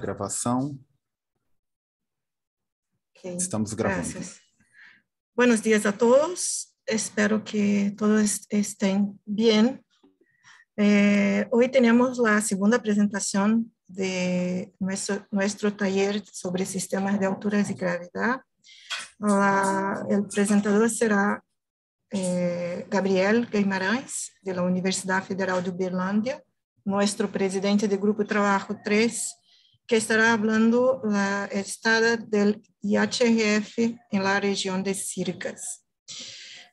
gravação. Okay. Estamos gravando. Gracias. Buenos dias a todos. Espero que todos estejam bem. Eh, hoy temos a segunda apresentação de nosso nosso taller sobre sistemas de alturas e gravidade. O apresentador será eh, Gabriel Guimarães, de la Universidad Federal de Uberlândia, nosso presidente de Grupo trabalho 3 que estará hablando la estada del IHGF en la región de Circas.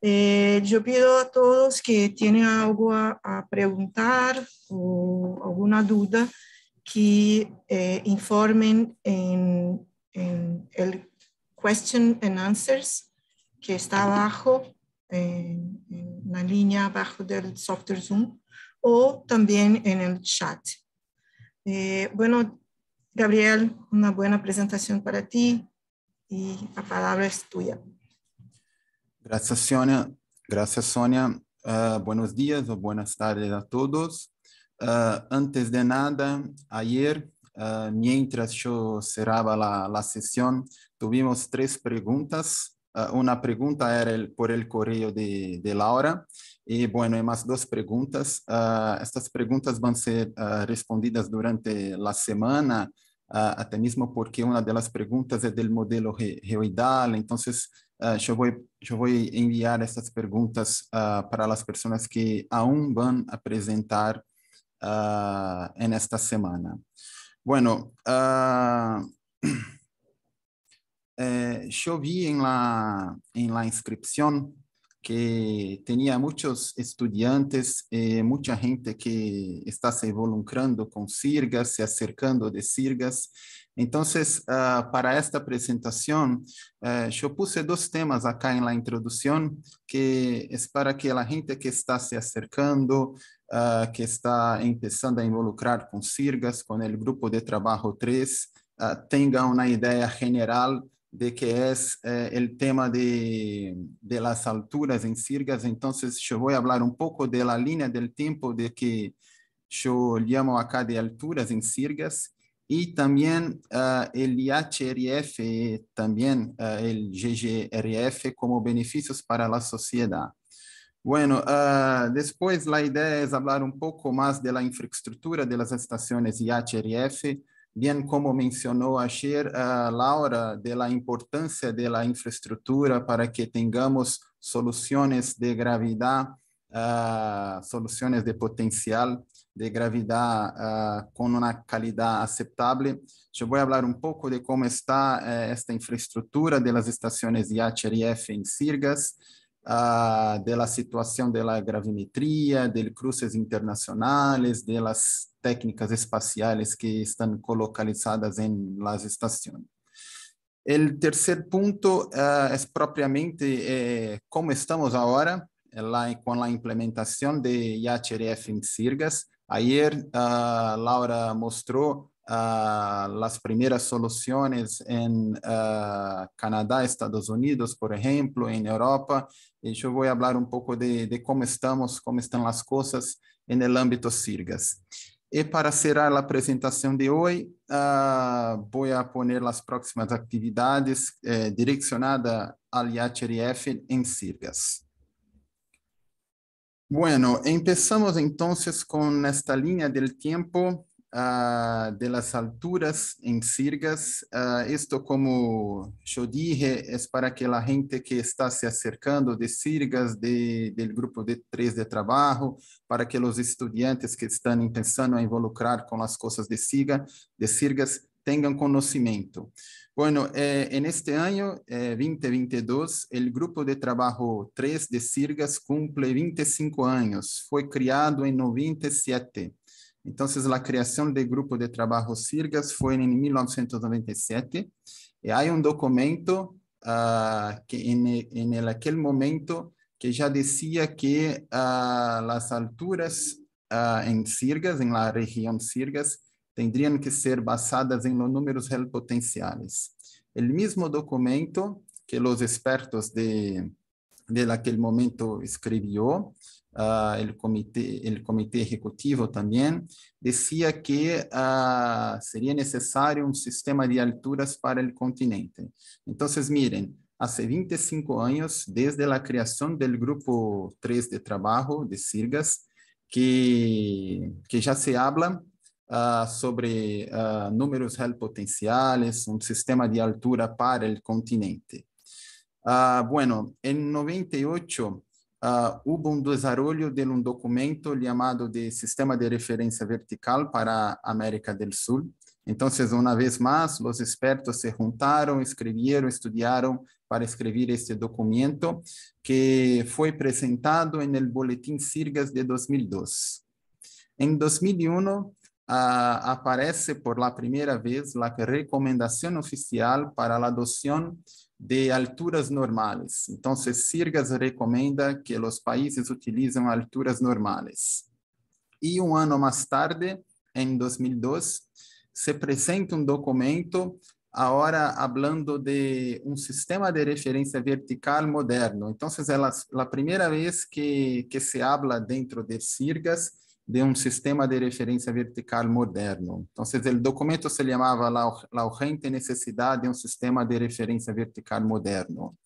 Eh, yo pido a todos que tienen algo a, preguntar o alguna duda que eh, informen en, el question and answers que está abajo, en, la línea abajo del software Zoom o también en el chat. Eh, bueno, Gabriel, una buena presentación para ti y la palabra es tuya. Gracias, Sonia. Gracias, Sonia. Ah, buenos días o buenas tardes a todos. Ah, antes de nada, ayer, ah, mientras yo cerraba la, sesión, tuvimos tres preguntas. una pregunta era por el correo de, de, Laura y bueno, hay más dos preguntas. estas preguntas van a ser respondidas durante la semana Uh, até mesmo porque uma delas perguntas é do modelo re então uh, eu vou eu vou enviar essas perguntas uh, para as pessoas que aún vão apresentar uh, nesta semana. Bueno, uh, eu vi em la em la inscrição que tinha muitos estudantes, e eh, muita gente que está se involucrando com Sirgas, se acercando de Sirgas. Então, uh, para esta apresentação, uh, eh, yo puse dois temas acá na introdução, que é para que a gente que está se acercando, uh, que está empezando a involucrar com Sirgas, com o grupo de trabalho 3, ah, tenga uma ideia geral. de que es eh, el tema de, las alturas en Sirgas. Entonces, yo voy a hablar un poco de la línea del tiempo de que yo llamo acá de alturas en Sirgas y también ah, el IHRF, también ah, el GGRF como beneficios para la sociedad. Bueno, ah, después la idea es hablar un poco más de la infraestructura de las estaciones IHRF, bien como mencionou ayer uh, Laura, de la importancia de la infraestructura para que tengamos soluciones de gravedad, uh, soluciones de potencial de gravedad uh, con una calidad aceptable. Yo voy a hablar un poco de cómo está eh, esta infraestructura de las estaciones IHRF en Sirgas, uh, da situação da gravimetria, de cruces internacionais, das técnicas espaciais que estão colocalizadas em las estações. O terceiro ponto uh, eh, é propriamente eh, como estamos agora eh, lá, com a implementação de IHRF em Sirgas. Ayer, uh, Laura mostrou Uh, las primeras soluciones en uh, Canadá, Estados Unidos, por ejemplo, en Europa. Y eh, yo voy a hablar un poco de, de cómo estamos, cómo están las cosas en el ámbito Sirgas. Y para cerrar la presentación de hoy, uh, voy a poner las próximas actividades eh, direccionadas al IHRF en Sirgas. Bueno, empezamos entonces con esta línea del tiempo uh, de las alturas em Sirgas. Uh, ah, isto, como eu dije, é para que a gente que está se acercando de Sirgas, de, do grupo de três de trabalho, para que os estudantes que estão pensando em involucrar com as coisas de, Siga, de Sirgas tenham conhecimento. Bueno, eh, en este año eh, 2022, el Grupo de Trabajo 3 de Sirgas cumple 25 años. Foi criado em 97. Então, a criação do grupo de trabalho Sirgas foi em 1997 e há um documento uh, que em, em aquele momento que já dizia que uh, as alturas uh, em Sirgas, em la região Sirgas, teriam que ser basadas em números real potenciais. O mesmo documento que os expertos de, de aquele momento escreveu Ah, el, comité, el comité ejecutivo también, decía que ah, sería necesario un sistema de alturas para el continente. Entonces, miren, hace 25 años, desde la creación del Grupo 3 de Trabajo de Sirgas, que, ya se habla ah, sobre números real potenciales, un sistema de altura para el continente. bueno, en 98 uh, um un de um documento chamado de Sistema de Referência Vertical para América do Sul. Então, uma vez mais, os expertos se juntaram, escreveram, estudaram para escrever este documento que foi apresentado no el Boletín Sirgas de 2002. Em 2001, Uh, ah, aparece por la primeira vez a recomendação oficial para a adoção de alturas normais. Então, Sirgas recomenda que os países utilizem alturas normais. E um ano mais tarde, em 2002, se apresenta um documento agora falando de um sistema de referência vertical moderno. Então, é a primeira vez que, que se habla dentro de Sirgas de um sistema de referência vertical moderno. Então, o documento se chamava La urgente necessidade de um sistema de referência vertical moderno.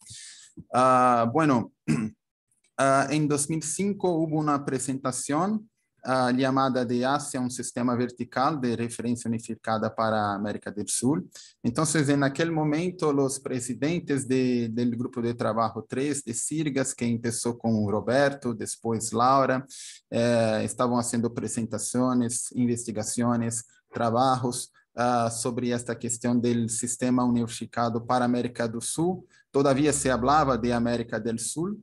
Uh, bueno, uh, em 2005 houve uma apresentação a chamada de Ásia, é um sistema vertical de referência unificada para a América do Sul. Então, naquele momento, os presidentes de, do grupo de trabalho 3 de Sirgas, que começou com Roberto, depois Laura, eh, estavam fazendo apresentações, investigações, trabalhos uh, sobre esta questão do sistema unificado para a América do Sul. Todavia se falava de América do Sul,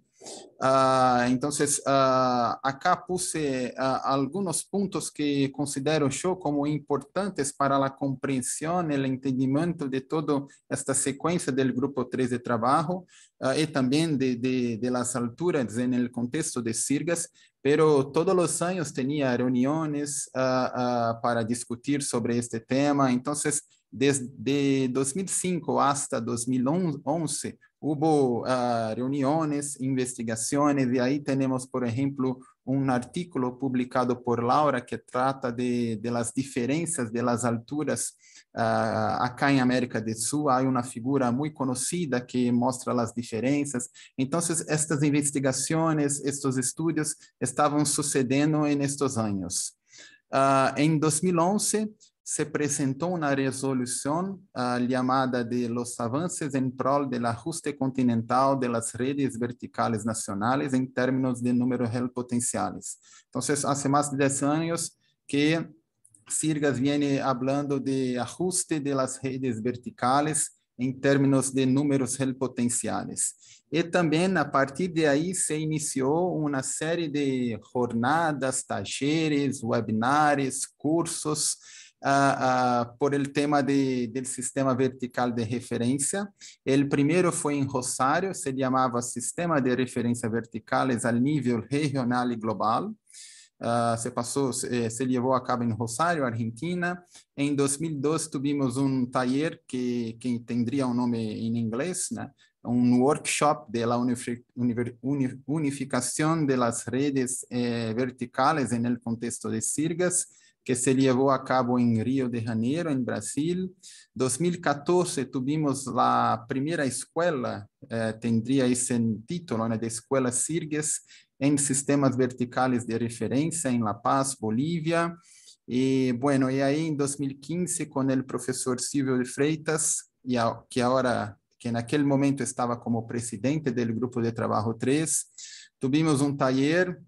Uh, então, uh, acá puse uh, ah, alguns pontos que considero eu como importantes para a compreensão e o entendimento de toda esta sequência do grupo 3 de trabalho e também de, de, de las alturas no contexto de Sirgas, pero todos os anos tinha reuniões para discutir sobre este tema. Então, desde 2005 hasta 2011, hubo uh, reuniones, investigaciones, aí ahí tenemos, por ejemplo, un artículo publicado por Laura que trata de, de las diferencias de las alturas. Uh, acá en América del Sur hay una figura muy conocida que muestra las diferencias. Entonces, estas investigaciones, estos estudios estaban sucediendo en estos años. Uh, en 2011, se apresentou uma resolução uh, ah, chamada de Los Avances em Prol del Ajuste Continental de las Redes Verticales Nacionales em términos de número real potenciales. Então, há mais de 10 anos que Sirgas vem falando de ajuste de las redes verticales em termos de números real potenciales. E também, a partir de aí, se iniciou uma série de jornadas, talleres, webinars, cursos, por el tema de, del sistema vertical de referência. O primeiro foi em Rosário, se chamava Sistema de Referência Verticales a nível regional e global. Uh, se passou, se, eh, se levou a cabo em Rosário, Argentina. Em 2012, tivemos um taller que, que teria um nome em inglês, né? um workshop de la unificação de las redes eh, verticales en el contexto de Sirgas que se levou a cabo em Rio de Janeiro, em Brasil. 2014 tivemos a primeira escola, eh, teria esse título, né, de Escola Sirgues, em sistemas verticais de referência em La Paz, Bolívia. E, bueno, e aí em 2015, com o professor Silvio de Freitas, e a, que agora, que naquele momento estava como presidente do grupo de trabalho 3, tivemos um taller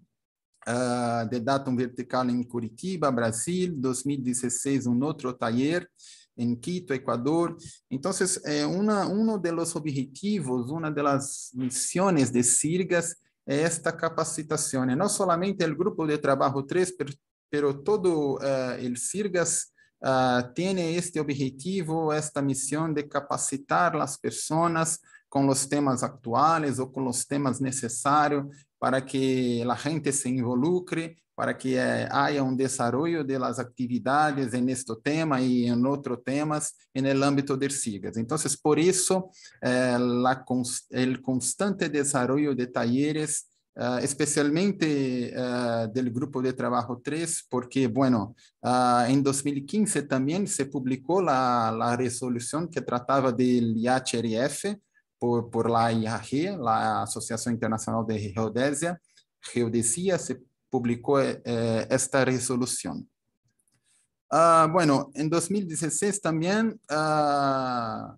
Ah, de Datum Vertical en em Curitiba, Brasil, 2016 un otro taller en em Quito, Ecuador. Entonces, uno um de los objetivos, una de las misiones de CIRGAS es esta capacitación no solamente el grupo de Trabajo 3, pero todo el CIRGAS ah, tiene este objetivo, esta misión de capacitar las personas com os temas atuais ou com os temas necessários para que a gente se involucre, para que eh, haja um desenvolvimento de las atividades em este tema e em outros temas em el ámbito de SIGAS. Então, por isso, eh, constante desenvolvimento de talleres eh, especialmente uh, del grupo de trabajo 3, porque, bueno, eh, en 2015 también se publicó la, la resolución que trataba del IHRF, por, la IAG, la Asociación Internacional de Geodesia, Geodesia se publicó eh, esta resolución. Ah, bueno, en 2016 también ah,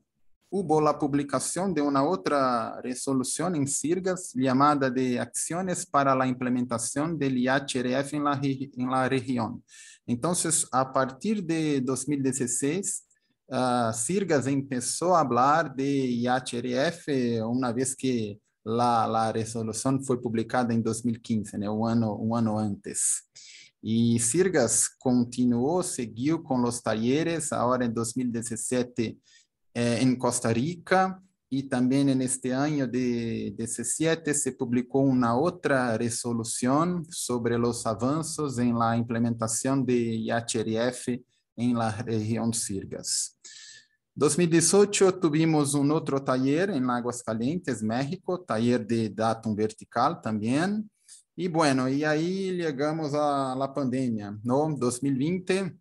hubo la publicación de una otra resolución en Sirgas llamada de acciones para la implementación del IHRF en la región. Entonces, a partir de 2016, uh, Sirgas começou a falar de IHRF uma vez que a, a resolução foi publicada em 2015, né, um ano um ano antes. E Sirgas continuou, seguiu com os talleres, agora em 2017 eh, em Costa Rica, e também neste ano de 2017 se publicou uma outra resolução sobre os avanços em la implementação de IHRF en la región Sirgas. 2018 tuvimos un otro taller en Lagos Calientes, México, taller de datum vertical también. Y bueno, y ahí llegamos a la pandemia, ¿no? 2020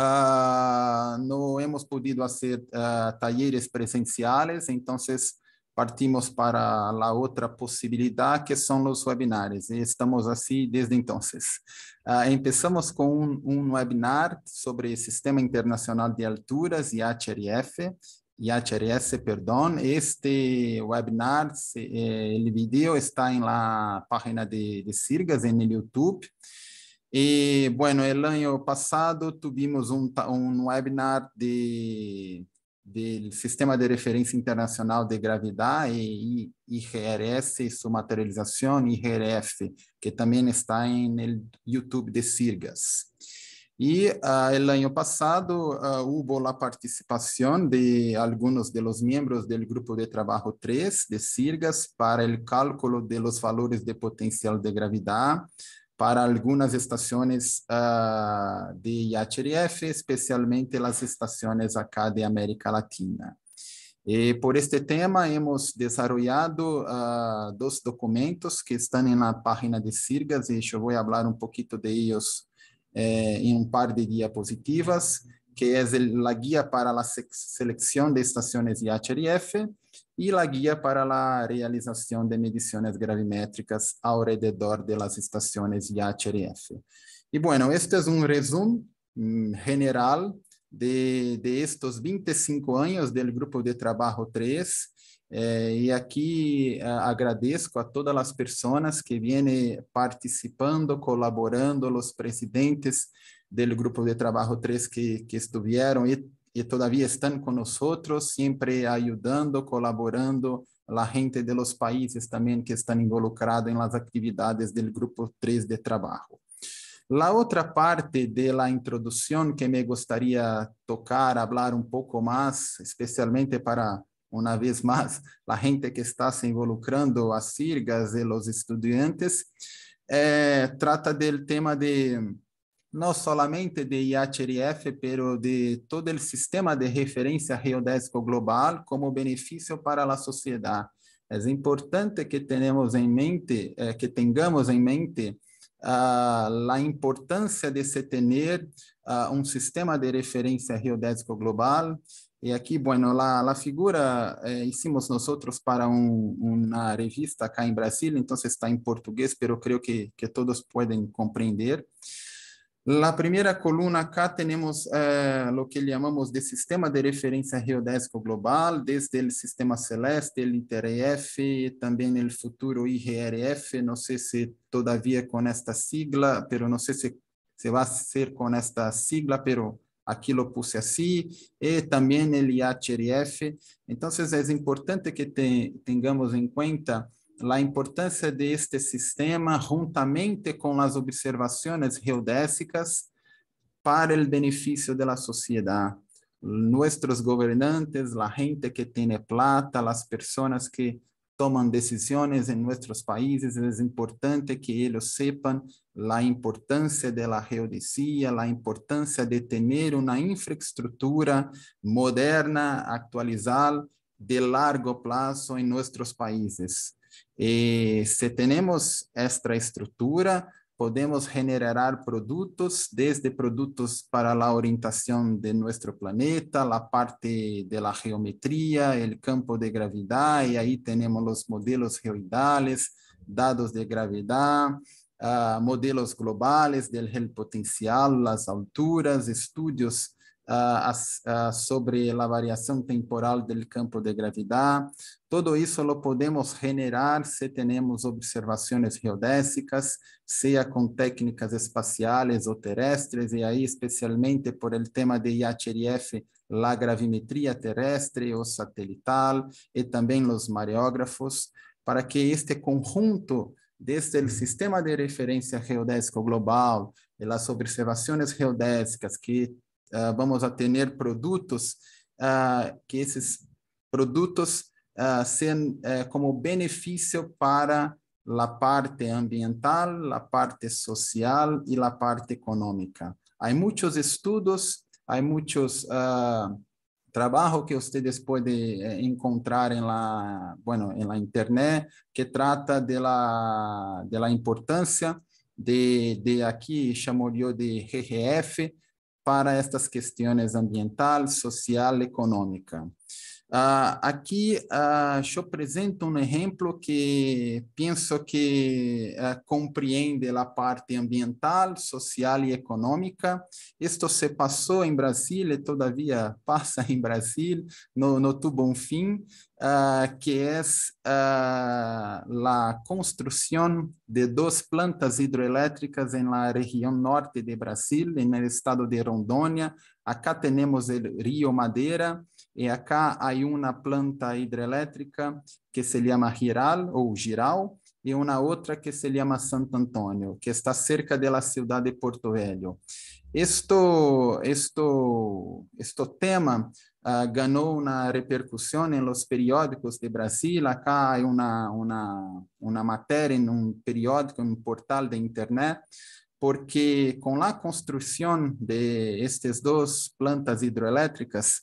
Uh, não hemos podido fazer uh, ah, talleres presenciales, então partimos para a outra possibilidade, que são os webinars. E estamos assim desde então. Uh, ah, começamos com um, um, webinar sobre Sistema Internacional de Alturas, IHRF, IHRS, perdão. Este webinar, se, eh, o vídeo está em la página de, de Sirgas, no YouTube. E, bueno, el ano passado tivemos um, um webinar de do Sistema de Referência Internacional de Gravidade, e IRS, e sua materialização, IRF, que também está no YouTube de Sirgas. E uh, ah, o ano passado uh, houve a participação de alguns dos membros do grupo de trabalho 3 de Sirgas para o cálculo de los valores de potencial de gravidade para algumas estações uh, de IHRF, especialmente as estações acá de América Latina. E por este tema, hemos desarrollado uh, dois documentos que estão na página de Sirgas e eu vou falar um pouquinho de eles eh, em um par de diapositivas, que é a guia para a seleção de estações de e la guía para la realización de mediciones gravimétricas alrededor de las estaciones IHRF. Y bueno, este es é un resumen hum, general de, de, estos 25 años del Grupo de Trabajo 3. Eh, y aquí eh, agradezco a todas las personas que vienen participando, colaborando, los presidentes del Grupo de Trabajo 3 que, que estuvieron y e todavía estão conosco, sempre ajudando, colaborando, a gente de los países também que estão involucrados em las atividades do grupo 3 de trabalho. La outra parte de la introdução que me gostaria tocar, hablar um pouco mais, especialmente para uma vez mais, a gente que está se involucrando, as cirgas e os estudantes, eh, é, trata do tema de não somente de IHRF, mas de todo o sistema de referência geodésico global como benefício para a sociedade. É importante que tenhamos em mente, eh, que tengamos em mente uh, la de se ter uh, sistema de referência geodésico global. E aqui, bueno, lá, a figura eh, hicimos outros para um una revista acá em Brasil, então está em português, pero creio que, que todos podem compreender. La primera columna acá tenemos eh, lo que llamamos de sistema de referencia geodésico global, desde el sistema celeste, el ITRF, también el futuro IGRF, no sé si todavía con esta sigla, pero no sé si se va a hacer con esta sigla, pero aquí lo puse así, y eh, también el IHRF. Entonces es importante que tengamos en cuenta a importância deste sistema, juntamente com as observações geodésicas, para o benefício da sociedade. Nossos governantes, a gente que tem plata, as pessoas que tomam decisões em nossos países, é importante que eles sepam a importância da geodesia, a importância de ter uma infraestrutura moderna, atualizada, de largo prazo em nossos países. y eh, si tenemos esta estructura, podemos generar productos, desde productos para la orientación de nuestro planeta, la parte de la geometría, el campo de gravedad, y ahí tenemos los modelos geoidales, dados de gravedad, ah, modelos globales del potencial, las alturas, estudios uh, sobre a variação temporal do campo de gravidade. Todo isso lo podemos generar se temos observações geodésicas, seja com técnicas espaciais ou terrestres, e aí especialmente por el tema de IHRF, la gravimetria terrestre ou satelital, e também os mareógrafos, para que este conjunto desde o sistema de referência geodésico global, e as observações geodésicas que uh, vamos a ter produtos uh, que esses produtos uh, sejam eh, como benefício para a parte ambiental, a parte social e a parte econômica. Há muitos estudos, há muitos trabalho que vocês podem eh, encontrar em la, bueno, en la internet que trata de la, de la importância de, de aqui chamou de GGF, para estas cuestiones ambiental, social, económica. Uh, aqui uh, eu apresento um exemplo que penso que uh, compreende a parte ambiental, social e econômica. Isto se passou em Brasília, e todavia passa em Brasil, no, no Tubonfim, uh, que é a construção de duas plantas hidroelétricas em la região norte de Brasil, no estado de Rondônia. Acá temos o Rio Madeira. E acá há uma planta hidrelétrica que se chama Giral ou Giral e uma outra que se chama Santo Antônio, que está cerca da cidade de Porto Velho. Este isto, este tema uh, ah, ganhou uma repercussão em los periódicos de Brasil. Acá há uma, uma, uma matéria em um periódico, em um portal de internet, porque com a construção de estas duas plantas hidrelétricas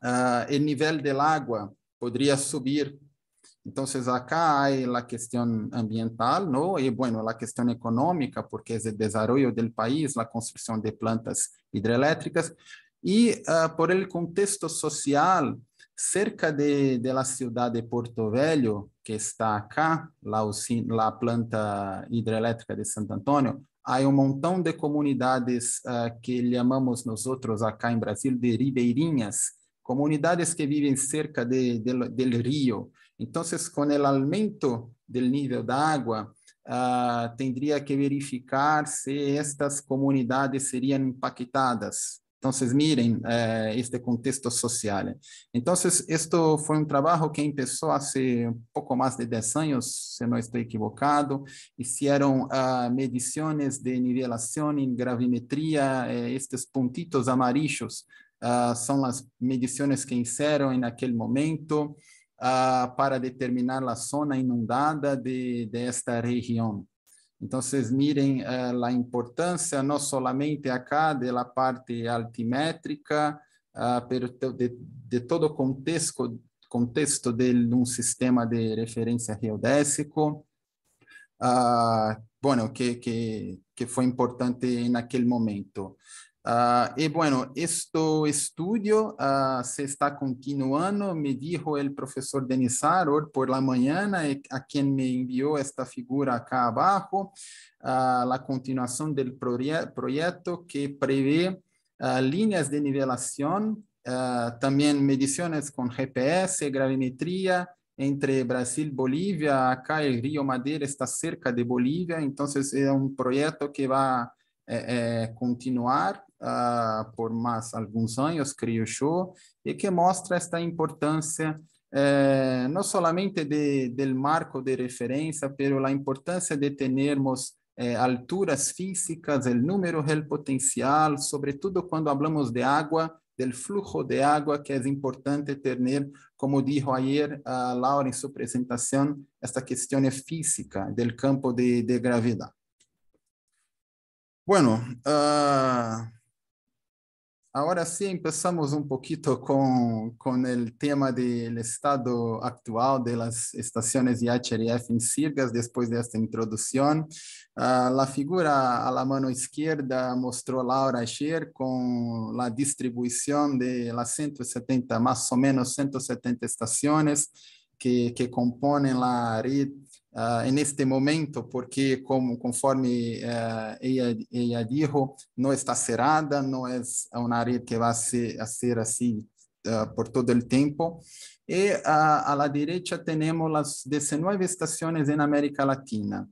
uh, ah, el nivel del agua podría subir. Entonces acá hay la cuestión ambiental, ¿no? Y bueno, la cuestión económica, porque es el desarrollo del país, la construcción de plantas hidroeléctricas. Y uh, por el contexto social, cerca de, de, la ciudad de Porto Velho, que está acá, la, la planta hidrelétrica de Santo Antônio, há um montão de comunidades uh, que chamamos nós outros acá em Brasil de ribeirinhas, comunidades que vivem cerca de, de, del rio. Então, com o aumento do nível da água, uh, ah, teria que verificar se estas comunidades seriam impactadas. Então, mirem uh, este contexto social. Então, isto foi um trabalho que começou há um pouco mais de 10 anos, se não estou equivocado. Hicieron uh, ah, medições de nivelação em gravimetria, uh, estes pontitos amarillos uh, são as medições que fizeram naquele momento uh, para determinar a zona inundada de, de região. Então, vocês mirem uh, a importância, não solamente acá, da parte altimétrica, uh, de, de, todo o contexto, contexto de um sistema de referência geodésico, uh, bueno, que, que, que foi importante naquele momento. Ah, y bueno, este estudio ah, se está continuando, me dijo el profesor Denis hoy por la mañana, eh, a quien me envió esta figura acá abajo, a ah, la continuación del proyecto que prevé líneas de nivelación, también mediciones con GPS, gravimetría, entre Brasil, Bolivia, acá el río Madeira está cerca de Bolivia, entonces es un proyecto que va a eh, eh, continuar uh, por mais alguns anos, creio eu, e que mostra esta importância eh, não somente de, del marco de referência, pero a importância de termos eh, alturas físicas, o número, o potencial, sobretudo quando falamos de água, do flujo de água, que é importante ter, como disse ayer a ah, Laura em sua apresentação, esta questão física do campo de, de gravidade. Bueno, uh... ahora sí empezamos un poquito con, el tema del estado actual de las estaciones IHRF en Sirgas después de esta introducción. Ah, la figura a la mano izquierda mostró Laura ayer con la distribución de las 170, más o menos 170 estaciones que, que componen la red uh, neste momento, porque como conforme uh, eh, ella, não está cerrada, não é uma área que vai ser, ser assim uh, por todo o tempo. E uh, à direita temos as 19 estações na América Latina.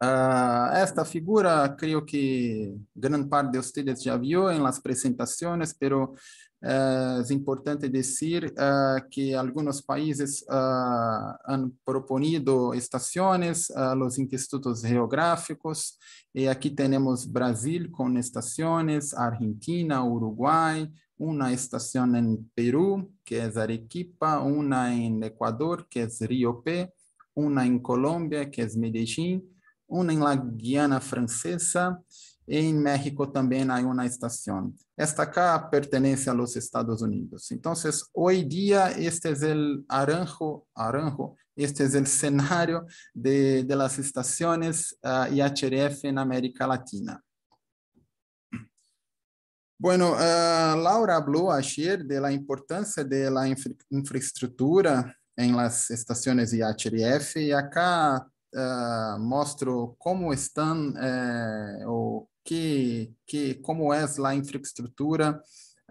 Uh, esta figura, creio que grande parte de vocês já viu em las apresentações, pero é importante dizer uh, eh, que alguns países uh, han proponido estaciones, uh, institutos geográficos, E aqui temos Brasil com estações, Argentina, Uruguai, uma estação em Peru que é Arequipa, uma em Ecuador, que é Rio P, uma em Colômbia que é Medellín, uma em la Guiana Francesa, em México também há uma estação. Esta cá pertence aos Estados Unidos. Então, hoje dia, este é o aranjo, aranjo este é o cenário de, de las estaciones uh, ah, IHRF na América Latina. Bueno, uh, Laura habló ayer de la importância de la infra as estações las estaciones IHRF e acá uh, mostro como estão eh, o que, que como é lá a infraestrutura,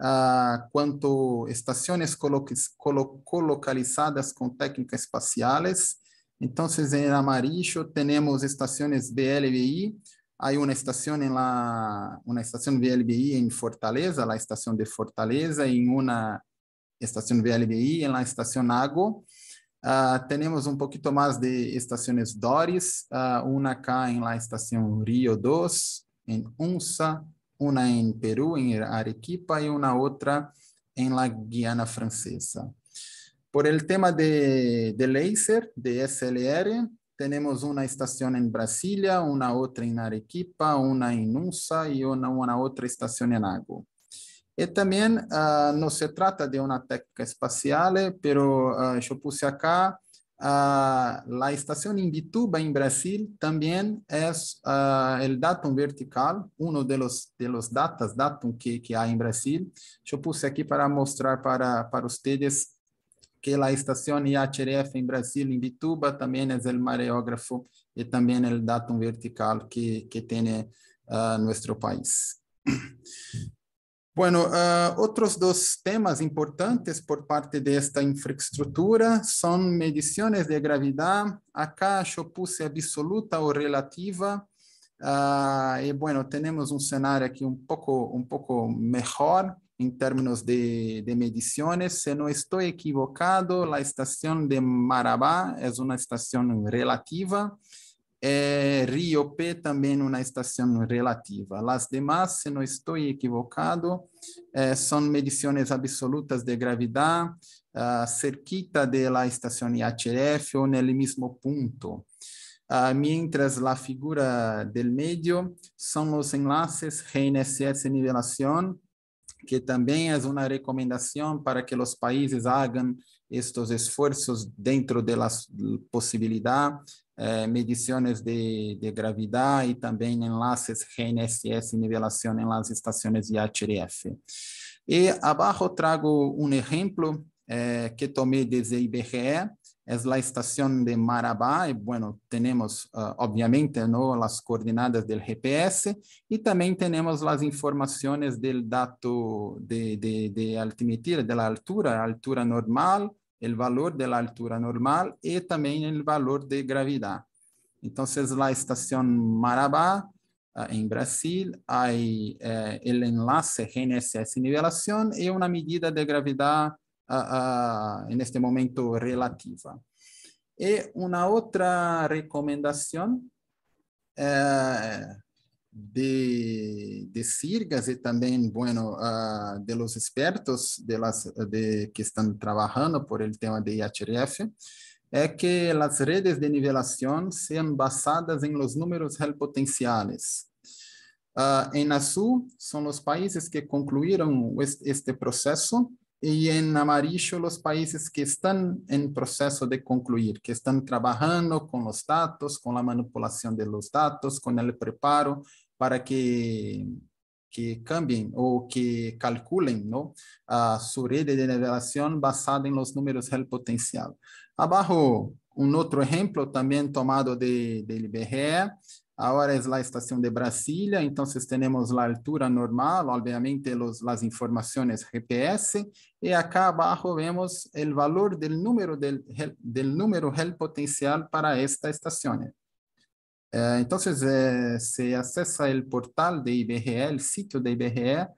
ah, quanto estações colo colo colocalizadas com técnicas espaciais. Então, em Amarillo temos estações BLBI, há uma estação em lá, uma estação BLBI em Fortaleza, a estação de Fortaleza, e uma estação BLBI em lá estação Nago, Uh, ah, temos um pouquinho mais de estações Doris, uh, ah, uma cá em lá estação Rio 2, en UNSA, una en Perú, en Arequipa, y una otra en la Guiana Francesa. Por el tema de, de láser, de SLR, tenemos una estación en Brasilia, una otra en Arequipa, una en UNSA, y una, una otra estación en Agua. Y también ah, no se trata de una técnica espacial, eh, pero ah, yo puse acá Uh, la estación Bituba, en Brasil también es uh, el datum vertical, uno de los, de los datas, datum que, que hay en Brasil. Yo puse aquí para mostrar para, para ustedes que la estación IHRF en Brasil, en Bituba, también es el mareógrafo y también el datum vertical que, que tiene uh, nuestro país. Bueno, ah, otros dos temas importantes por parte de esta infraestructura son mediciones de gravedad. Acá yo puse absoluta o relativa. Ah, y bueno, tenemos un escenario aquí un poco, un poco mejor en términos de, de, mediciones. Si no estoy equivocado, la estación de Marabá es una estación relativa é, Rio P também numa é estação relativa. As demais, se não estou equivocado, é, são medições absolutas de gravidade, uh, cerquita la estação IHF ou no mesmo ponto. Uh, mientras a figura del medio são os enlaces GNSS nivelação, que também é uma recomendação para que os países hagan estes esforços dentro de la posibilidad. Eh, mediciones de, de, y también enlaces GNSS y nivelación en las estaciones IHRF. Y abajo trago un ejemplo eh, que tomé desde IBGE, es la estación de Marabá, bueno, tenemos eh, obviamente ¿no? las coordenadas del GPS y también tenemos las informaciones del dato de, de, de altimetría, de la altura, altura normal, o valor da altura normal e também o valor de gravidade. Então, a estação Marabá, ah, em Brasil, há eh, o enlace GNSS nivelação e uma medida de gravidade, ah, ah, neste momento, relativa. E uma outra recomendação eh, de, de Sirgas y también, bueno, ah, de los expertos de las, de, que están trabajando por el tema de IHRF, es que las redes de nivelación sean basadas en los números real potenciales. Ah, en azul son los países que concluyeron este proceso y en amarillo los países que están en proceso de concluir, que están trabajando con los datos, con la manipulación de los datos, con el preparo, para que, cambien o que calculen ah, su red de navegación basada en los números del potencial. Abajo, un otro ejemplo también tomado de, del IBGE, Ahora es la estación de Brasilia, entonces tenemos la altura normal, obviamente las informaciones GPS, y acá abajo vemos el valor del número del, del número gel potencial para esta estación. Eh, entonces, se eh, si accesa el portal de IBGE, el sitio de IBGE,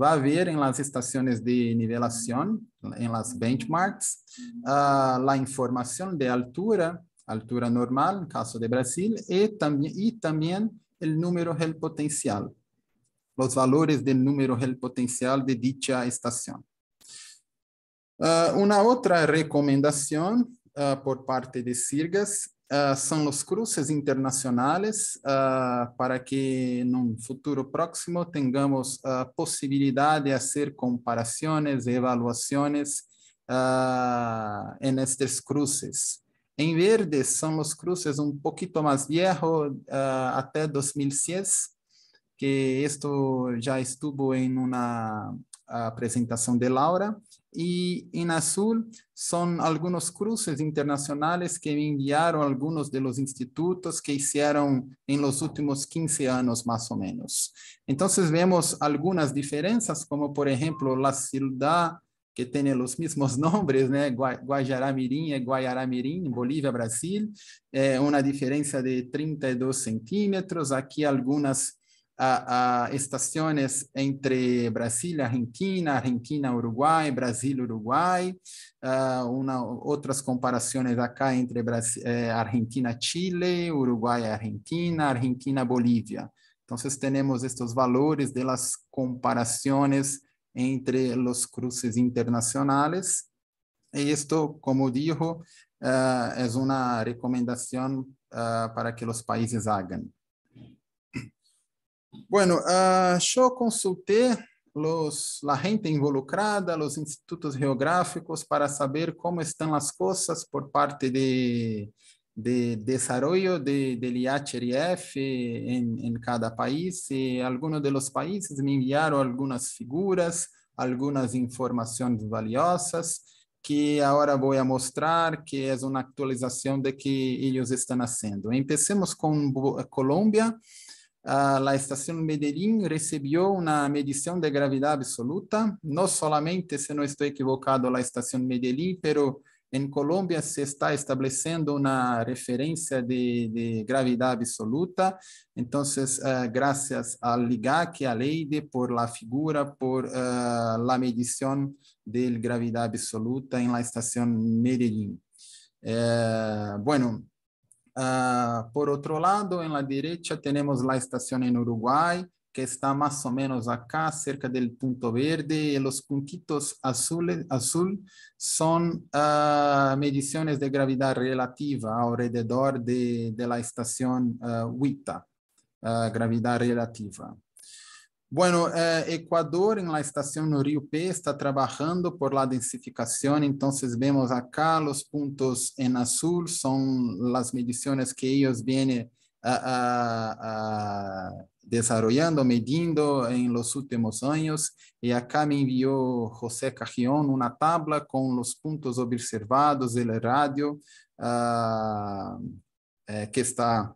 va a ver en las estaciones de nivelación, en las benchmarks, ah, la información de altura, altura normal, en caso de Brasil, y también, y también el número hel potencial, los valores del número hel potencial de dicha estación. Ah, una otra recomendación ah, por parte de Sirgas uh, são os cruces internacionais uh, para que num futuro próximo tenhamos ah, a possibilidade de fazer comparações e avaliações uh, em estes cruces. Em verde são os cruces um pouquinho mais viejos, até 2006, que isto já estuvo em uma apresentação de Laura. y en azul son algunos cruces internacionales que me enviaron algunos de los institutos que hicieron en los últimos 15 años más o menos. Entonces vemos algunas diferencias, como por ejemplo la ciudad que tiene los mismos nombres, né? Mirim, e Bolivia, Brasil, eh, una diferencia de 32 centímetros, aquí algunas a, a estações entre Brasil, Argentina, Argentina, Uruguai, Brasil, Uruguai, uh, uma, outras comparações acá entre Brasil, eh, Argentina, Chile, Uruguai, Argentina, Argentina, Bolívia. Então, temos estes valores das comparações entre os cruces internacionais. E isto, como digo, uh, é uma recomendação uh, para que os países hagam. Bueno, uh, ah, consultei consulté los, la gente involucrada, los institutos geográficos para saber como estão as coisas por parte de, de desarrollo de, del IHRF en, en, cada país. Y algunos de los países me enviaron algunas figuras, algunas informaciones valiosas que agora vou mostrar, que é uma atualização de que eles estão fazendo. Empecemos com Colômbia a estação Medellín recebeu uma medição de gravidade absoluta. não solamente, se não estou equivocado, a estação Medellín, pero em Colombia se está estabelecendo uma referência de, de gravidade absoluta. Então, uh, gracias al LIGAC, a Leide, por la figura, por uh, la medição de gravidade absoluta em la estación Medellín. Eh, bueno, Ah, por otro lado, en la derecha tenemos la estación en Uruguay, que está más o menos acá, cerca del punto verde, y los puntitos azules, azul son ah, mediciones de gravedad relativa alrededor de, la estación uh, gravedad relativa. Bueno, eh, Equador en la estación P está trabajando por la densificación, entonces vemos acá los puntos en azul son las mediciones que ellos vienen a a a desarrollando, medindo en los últimos años. Y acá me envió José Cajón una tabla con los puntos observados del radio ah, eh, que está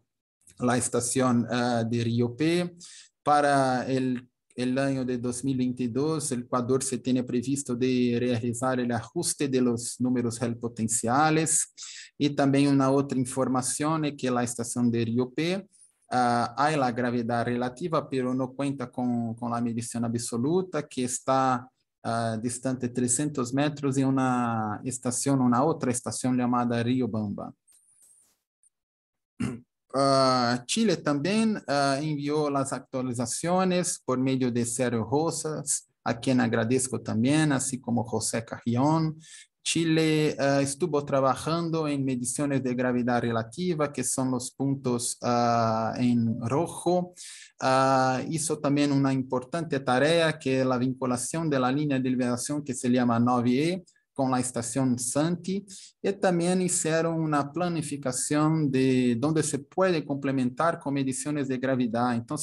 la estación eh, de Río P. Para el, el año de 2022, el Ecuador se tiene previsto de realizar el ajuste de los números potenciales y también una otra información es que la estación de Rio Uh, ah, há a gravidade relativa, pero não conta com, com a medição absoluta, que está uh, distante 300 metros em uma estação, uma outra estação chamada Bamba. Ah, Chile también ah, envió las actualizaciones por medio de Sergio Rosas, a quien agradezco también, así como José Carrión. Chile ah, estuvo trabajando en mediciones de gravedad relativa, que son los puntos en rojo. hizo también una importante tarea, que es la vinculación de la línea de liberación que se llama 9E com a estação Santi e também fizeram uma planificação de onde se pode complementar com medições de gravidade. Então,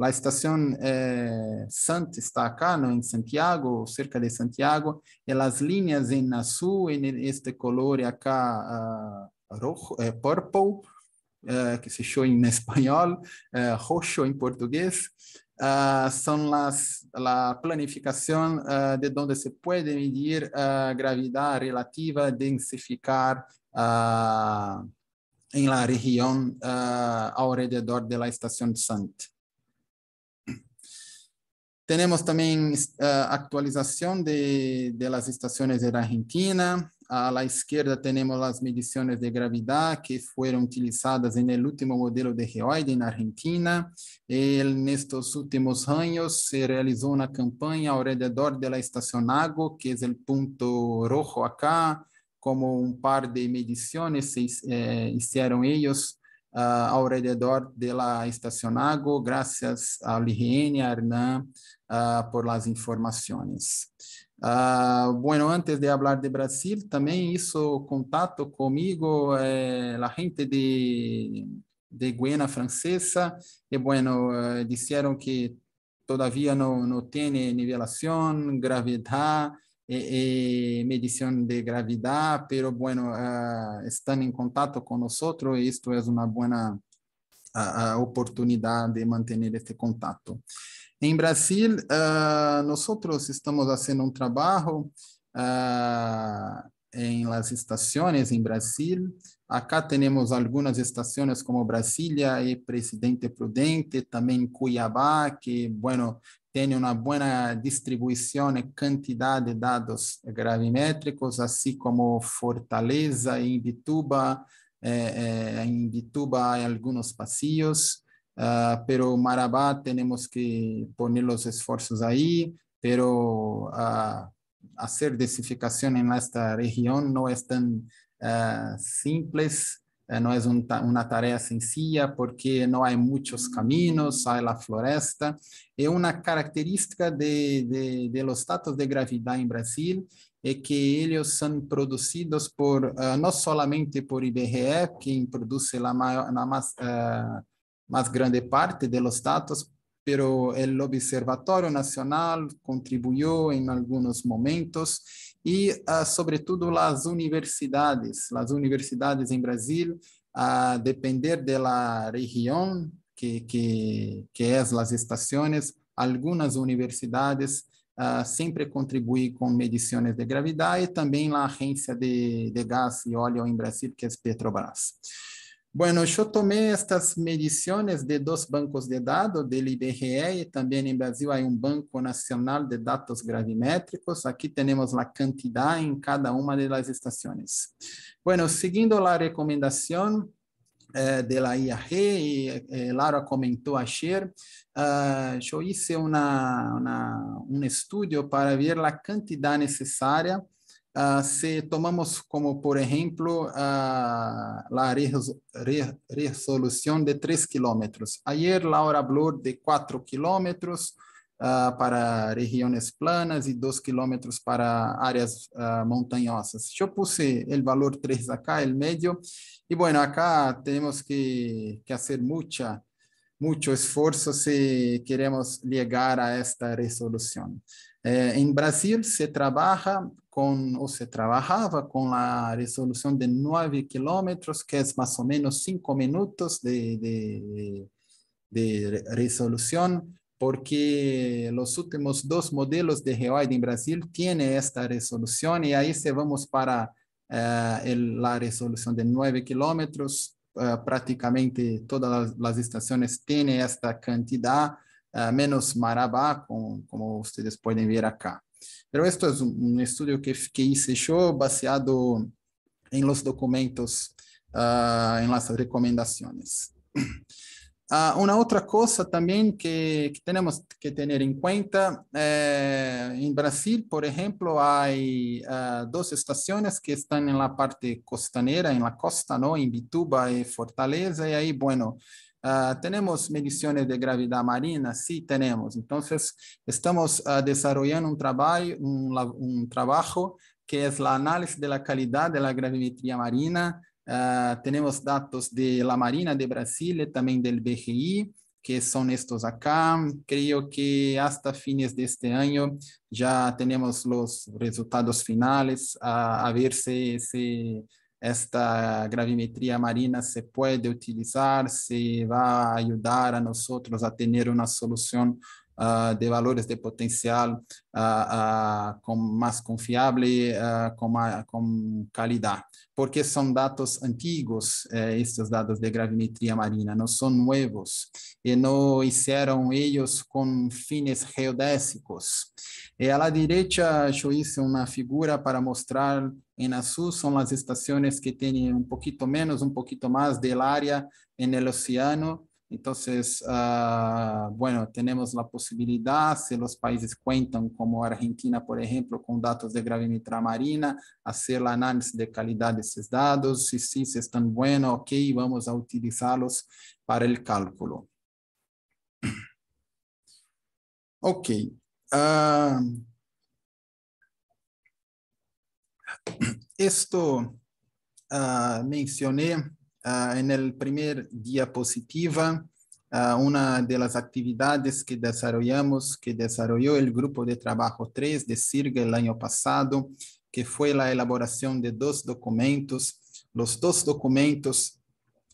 a estação eh, Santi está acá, no, em Santiago, cerca de Santiago, e as linhas em azul, em este color acá, uh, rojo, eh, purple, eh, que se chama em espanhol, eh, roxo em português, uh, são as la planificación eh, de donde se puede medir la eh, gravedad relativa, densificar eh, en la región alrededor de la estación Sant. Tenemos también actualización de, de, las estaciones de Argentina, à la esquerda temos as medições de gravidade que foram utilizadas no último modelo de geoide em Argentina. En estos últimos anos, se realizou una campanha ao de la estacionago, que é o ponto rojo acá, como um par de medições se eh, hicieron ah, ao uh, alrededor de la estación Agua, gracias a Ligiene, uh, por las informações. Uh, bueno, antes de falar de Brasil, também isso contato comigo eh, a gente de, de Guiana Francesa, e, bueno, eh, disseram que todavía não, não tem nivelação, gravidade, e, e medição de gravidade, pero, bueno, uh, estão em contato com nós, e isto é uma boa oportunidade de manter este contato. Em Brasil, uh, ah, nós estamos fazendo um trabalho uh, em las estações em Brasil. Acá temos algumas estações como Brasília e Presidente Prudente, também Cuiabá, que, bueno, tem uma boa distribuição e quantidade de dados gravimétricos, assim como Fortaleza e Ibituba. Eh, eh, em Ibituba há alguns passeios. Ah, pero Marabá tenemos que poner los esfuerzos ahí, pero ah, hacer desificación en esta región no es tan ah, simple, no es una tarea sencilla porque no hay muchos caminos, hay la floresta. Es una característica de, los datos de gravedad en Brasil es que ellos son producidos por, solamente solamente por IBGE, quien produce la más mais grande parte de los datos, pero el Observatorio Nacional contribuyó en algunos momentos y uh, ah, sobretudo las universidades, las universidades en Brasil, a uh, depender de la región que, que, que es las estaciones, algunas universidades uh, ah, sempre contribui com medições de gravidade e também a agência de, de gás e óleo em Brasil, que é Petrobras. Bueno, yo tomé estas mediciones de dos bancos de datos, del IBGE, y también en Brasil hay un Banco Nacional de Datos Gravimétricos. Aquí tenemos la cantidad en cada una de las estaciones. Bueno, siguiendo la recomendación, eh, de la IAG, y eh, Lara comentó ayer, uh, yo hice una, una, un estudio para ver la cantidad necesaria Ah, si tomamos como, por ejemplo, ah, la resolución de 3 kilómetros. Ayer Laura habló de 4 kilómetros ah, para regiones planas y 2 kilómetros para áreas montañosas. Yo puse el valor 3 acá, el medio. Y bueno, acá tenemos que, hacer mucha, mucho esfuerzo si queremos llegar a esta resolución. Eh, en Brasil se trabaja o se trabajaba con la resolución de 9 kilómetros, que es más o menos 5 minutos de, resolución, porque los últimos dos modelos de GeoID en Brasil tienen esta resolución y ahí se vamos para eh, la resolución de 9 kilómetros. Eh, prácticamente todas las, estaciones tienen esta cantidad, eh, menos Marabá, como ustedes pueden ver acá. Pero esto es un estudio que, que hice yo baseado en los documentos, uh, en las recomendaciones. Uh, una otra cosa también que, que, tenemos que tener en cuenta, eh, en Brasil, por ejemplo, hay uh, dos estaciones que están en la parte costanera, en la costa, ¿no? En Bituba y Fortaleza, y ahí, bueno, Ah, ¿Tenemos mediciones de gravedad marina? Sí, tenemos. Entonces, estamos ah, desarrollando un trabajo, un, trabajo que es la análisis de la calidad de la gravimetría marina. Ah, tenemos datos de la Marina de Brasil, también del BGI, que son estos acá. Creo que hasta fines de este año ya tenemos los resultados finales, a ver si esta gravimetria marina se pode utilizar, se vai ajudar a nós outros a ter uma solução uh, de valores de potencial uh, uh, com mais confiável, uh, com, a, com qualidade. Porque são dados antigos, eh, esses dados de gravimetria marina, não são novos, e não fizeram eles com fins geodésicos. E à direita, eu fiz uma figura para mostrar En azul son las estaciones que tienen un poquito menos, un poquito más del área en el océano. Entonces, ah, bueno, tenemos la posibilidad, si los países cuentan, como Argentina, por ejemplo, con datos de gravedad intramarina, hacer el análisis de calidad de esos datos, sí, si están buenos, ok, vamos a utilizarlos para el cálculo. Ok. Ah, esto ah, mencioné ah, en el primer diapositiva ah, una de las actividades que desarrollamos, que desarrolló el grupo de trabajo 3 de CIRGA el año pasado, que fue la elaboración de dos documentos. Los dos documentos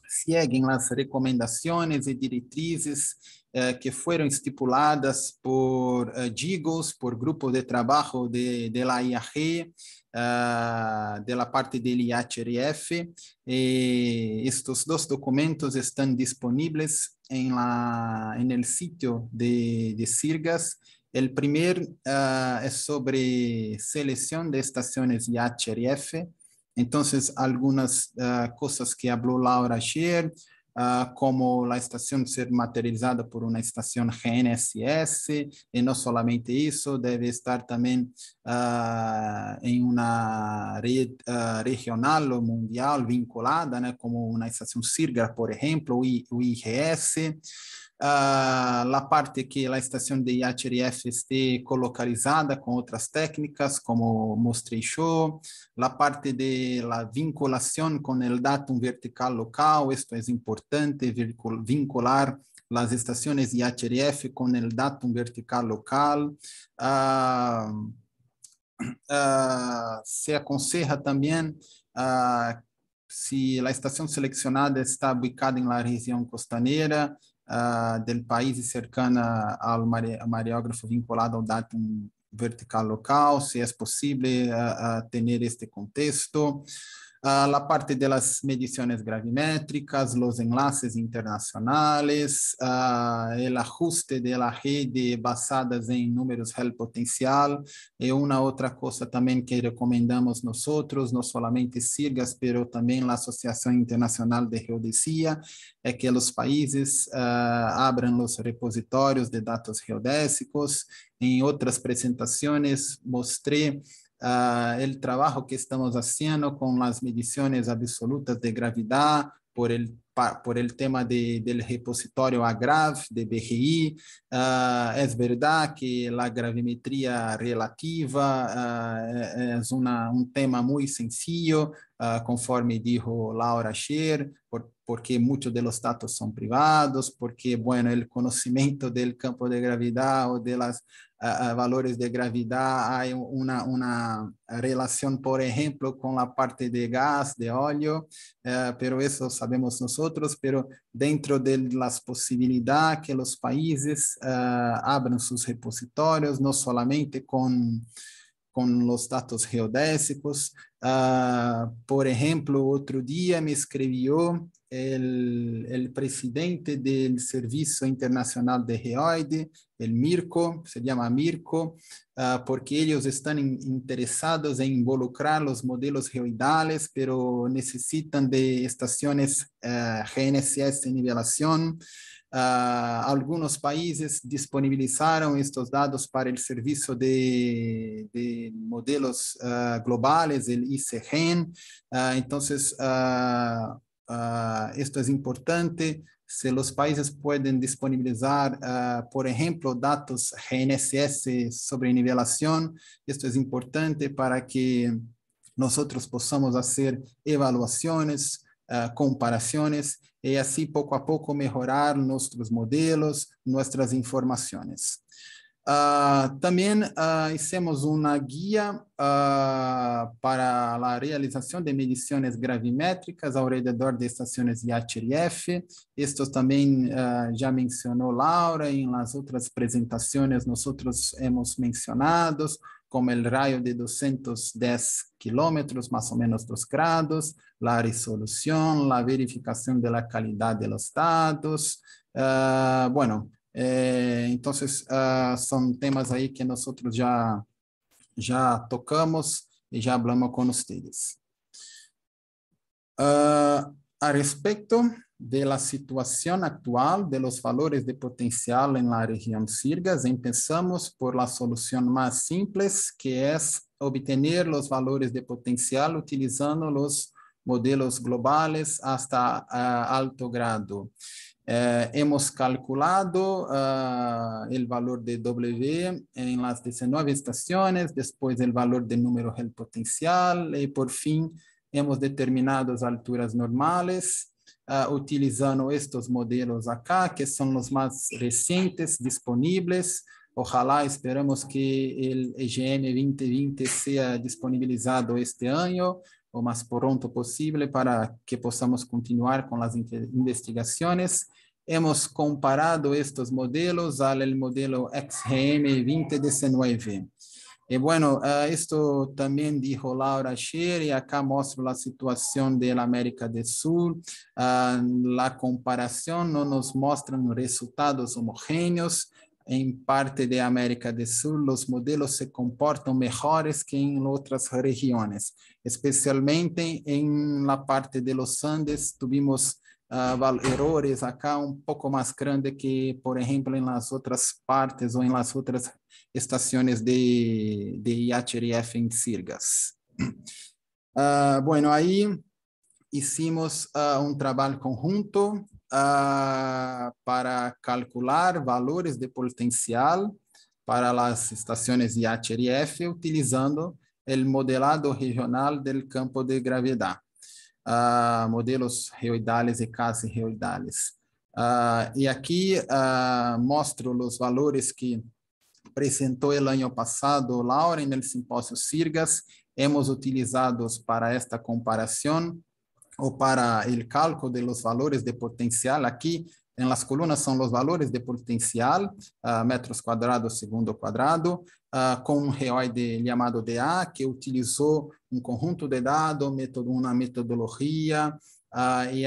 siguen las recomendaciones y directrices eh, que fueron estipuladas por eh, GIGOS, por Grupo de Trabajo de, la IAG, eh, de la parte del IHRF. estos dos documentos están disponibles en, el sitio de, de Sirgas. El primer es sobre selección de estaciones IHRF. Entonces, algunas cosas que habló Laura ayer, Ah, como a estação ser materializada por uma estação GNSS, e não somente isso, deve estar também uh, ah, em uma rede uh, ah, regional ou mundial vinculada, né, como uma estação SIRGA, por exemplo, o IGS uh, la parte que la estação de IHRF esté colocalizada com outras técnicas como mostrei show, la parte de la vinculación con el datum vertical local, esto es importante, vincular las estaciones IHRF HRF con el datum vertical local. Uh, uh, se aconseja também uh, se a estação selecionada está ubicada em la região costanera uh, del país cercana ao mariógrafo vinculado ao datum vertical local, se é possível uh, uh, ter este contexto. la parte de las mediciones gravimétricas, los enlaces internacionales, el ajuste de la red basadas en números real potencial y una otra cosa también que recomendamos nosotros, no solamente SIRGAS, pero también la Asociación Internacional de Geodesía, es que los países eh, abran los repositorios de datos geodésicos. En otras presentaciones mostré Ah, el trabajo que estamos haciendo con las mediciones absolutas de gravedad por el, por el tema del repositorio AGRAV de BGI. Ah, es verdad que la gravimetría relativa ah, es una, un tema muy sencillo, conforme dijo Laura Scher, por, porque muchos de los datos son privados, porque, bueno, el conocimiento del campo de gravedad o de los valores de gravedad, hay una, una, relación, por ejemplo, con la parte de gas, de óleo, eh, pero eso sabemos nosotros, pero dentro de las posibilidades que los países eh, abran sus repositorios, no solamente con con los datos geodésicos. Ah, por ejemplo, otro día me escribió el, presidente del Servicio Internacional de Geoide, el Mirco, se llama Mirco, ah, porque ellos están interesados en involucrar los modelos geoidales, pero necesitan de estaciones ah, GNSS de nivelación. Ah, algunos países disponibilizaron estos datos para el servicio de, modelos ah, globales, el ICGEN. Ah, entonces, esto es importante. Si los países pueden disponibilizar, por ejemplo, datos GNSS sobre nivelación, esto es importante para que nosotros podamos hacer evaluaciones, uh, comparações e assim pouco a pouco melhorar nossos modelos, nossas informações. Uh, também uh, ah, hicimos uma guia uh, para a realização de medições gravimétricas ao redor de estações IATRF. Isto também uh, já mencionou Laura em outras apresentações, nós outros hemos mencionado como el raio de 210 kilómetros, más o menos 2 grados, la resolución, la verificación de la calidad de los datos. Uh, bueno, eh, entonces uh, son temas ahí que nosotros ya, ya tocamos y ya hablamos con ustedes. Uh, ah, a respecto, de la situación actual de los valores de potencial en la región Sirgas, empezamos por la solución más simple, que es obtener los valores de potencial utilizando los modelos globales hasta eh, alto grado. Eh, hemos calculado eh, el valor de W en las 19 estaciones, después el valor del número del potencial y por fin hemos determinado las alturas normales uh, utilizando estes modelos acá, que são os mais recentes disponíveis. Ojalá esperamos que o EGM 2020 seja disponibilizado este ano o mais pronto possível para que possamos continuar com as investigações. Hemos comparado estes modelos ao modelo XRM 2019. Y bueno, ah, esto también dijo Laura ayer y acá muestro la situación de la América del Sur. Ah, la comparación no nos muestra resultados homogéneos. En parte de América del Sur, los modelos se comportan mejores que en otras regiones, especialmente en la parte de los Andes. Tuvimos uh, acá um pouco mais grande que, por exemplo, em las outras partes ou em las outras estações de, de HRF em Sirgas. Uh, bueno, aí hicimos uh, ah, um trabalho conjunto uh, para calcular valores de potencial para as estações de HRF utilizando o modelado regional do campo de gravidade uh, modelos reoidales e casi reoidales. Uh, e aqui uh, mostro os valores que apresentou o ano passado Lauren no simpósio Sirgas, hemos utilizados para esta comparação ou para o cálculo de los valores de potencial. aqui em las colunas são los valores de potencial, uh, metros cuadrados segundo cuadrado, uh, ah, com um reoide chamado DA, que utilizou um conjunto de dados, uma metodologia, uh, e,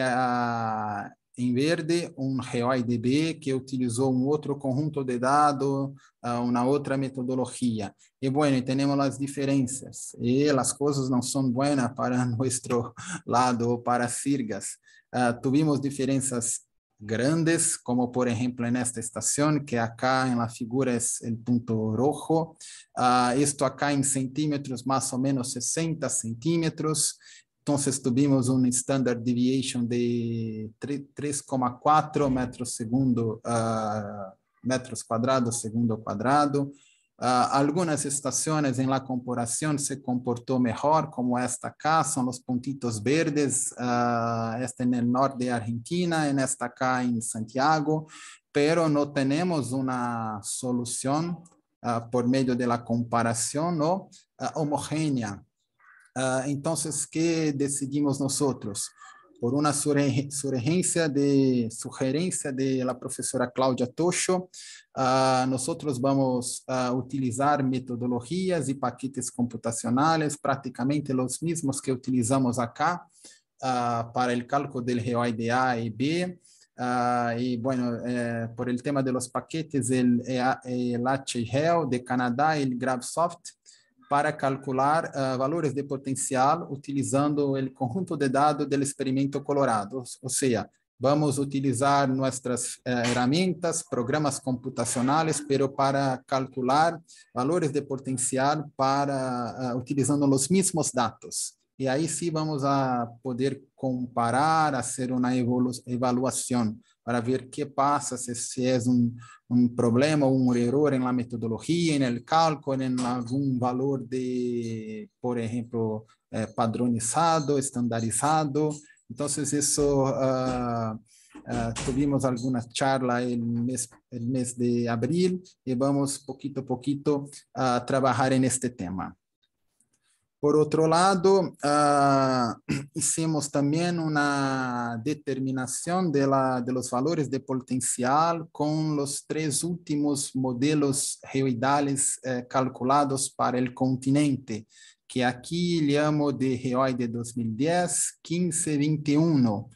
em verde um ReoIDB que utilizou um outro conjunto de dados, ah, uma outra metodologia. E, bueno, temos as diferenças. E as coisas não são boas para nosso lado, para Sirgas. Uh, tuvimos diferenças grandes, como por exemplo nesta estação, que acá la figura é o ponto rojo, uh, isto acá em centímetros, mais ou menos 60 centímetros, então, tuvimos um standard deviation de 3,4 metros, segundo, uh, metros quadrados segundo quadrado, Uh, ah, algunas estaciones la comparação se comportou melhor como esta cá são os puntitos verdes, uh, ah, esta no norte de Argentina, e esta cá em Santiago, pero não tenemos uma solução por meio de la comparación homogénea Uh, ah, então, que decidimos nós outros? Por uma sugerência de, sugerência de la professora Claudia Tocho, uh, ah, nós vamos utilizar metodologias e paquetes computacionais, praticamente os mesmos que utilizamos acá, uh, para o cálculo del A e B, Uh, y bueno, eh, por el tema de los paquetes, el, el HREL de Canadá, el GrabSoft, para calcular uh, valores de potencial utilizando o conjunto de dados do experimento colorado, ou seja, vamos utilizar nossas ferramentas, eh, programas computacionais, pero para calcular valores de potencial para uh, utilizando os mesmos dados. E aí sim vamos a poder comparar, fazer uma evaluação para ver qué pasa, si, es un, problema o un error en la metodología, en el cálculo, en algún valor de, por ejemplo, eh, padronizado, estandarizado. Entonces, eso ah, ah, tuvimos alguna charla el el mes de abril y vamos poquito a poquito a trabajar en este tema. Por otro lado, ah, hicimos también una determinación de, los valores de potencial con los tres últimos modelos geoidales eh, calculados para el continente, que aquí llamo de geoide de 2010, 15, 21.